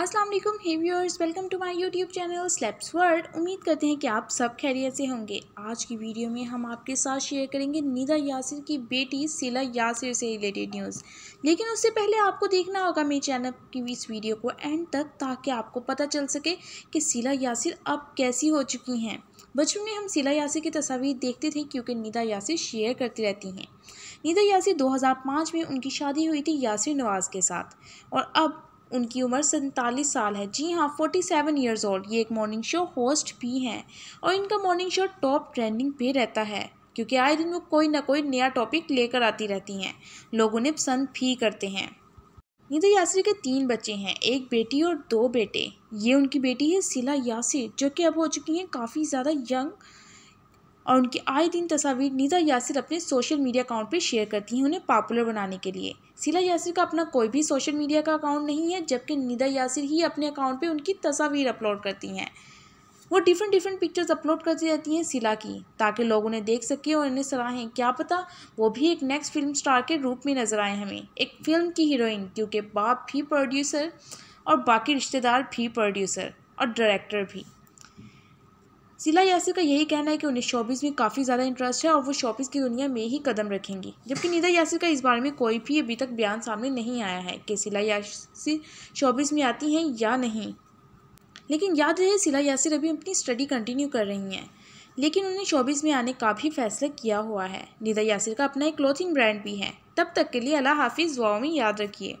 अस्सलाम वालेकुम हे viewers welcome to my YouTube channel slaps world उम्मीद करते हैं कि आप सब खैरियत से होंगे आज की वीडियो में हम आपके साथ शेयर करेंगे निदा यासिर की बेटी सिला यासिर से रिलेटेड न्यूज़ लेकिन उससे पहले आपको देखना होगा मेरे चैनल की इस वीडियो को एंड तक ताकि आपको पता चल सके कि सिला यासिर अब कैसी हो चुकी हैं बचपन में हम सिला यासिर की तस्वीर देखते थे क्योंकि निदा यासिर शेयर करती रहती हैं निदा यासिर 2005 में उनकी शादी हुई थी यासिर नवाज़ के साथ और अब उनकी उम्र सैंतालीस साल है जी हाँ फोर्टी सेवन ईयर्स ओल्ड ये एक मॉर्निंग शो होस्ट भी हैं और इनका मॉर्निंग शो टॉप ट्रेंडिंग पे रहता है क्योंकि आए दिन वो कोई ना कोई नया टॉपिक लेकर आती रहती हैं लोग उन्हें पसंद भी करते हैं निदा तो यासिर के तीन बच्चे हैं एक बेटी और दो बेटे ये उनकी बेटी है सिला यासिर जो कि अब हो चुकी हैं काफ़ी ज़्यादा यंग और उनकी आए दिन तस्वीर नीदा यासिर अपने सोशल मीडिया अकाउंट पर शेयर करती हैं उन्हें पॉपुलर बनाने के लिए सिला यासिर का अपना कोई भी सोशल मीडिया का अकाउंट नहीं है जबकि नीदा यासिर ही अपने अकाउंट पर उनकी तस्वीर अपलोड करती हैं वो डिफरेंट डिफरेंट पिक्चर्स अपलोड करती रहती हैं सिला की ताकि लोग उन्हें देख सकें और इन्हें सराहें क्या पता वो भी एक नेक्स्ट फिल्म स्टार के रूप में नजर आए हमें एक फिल्म की हीरोइन क्योंकि बाप भी प्रोड्यूसर और बाकी रिश्तेदार भी प्रोड्यूसर और डायरेक्टर भी सिला यासिर का यही कहना है कि उन्हें शॉपिस में काफ़ी ज़्यादा इंटरेस्ट है और वो शॉपिस की दुनिया में ही कदम रखेंगी जबकि निदा यासिर का इस बारे में कोई भी अभी तक बयान सामने नहीं आया है कि सिला यासिर शॉपिस में आती हैं या नहीं लेकिन याद रहे सिला यासिर अभी अपनी स्टडी कंटिन्यू कर रही हैं लेकिन उन्हें शोबिस में आने का भी फैसला किया हुआ है निदा यासिर का अपना एक क्लोथिंग ब्रांड भी है तब तक के लिए अला हाफिज़ वाओ में याद रखिए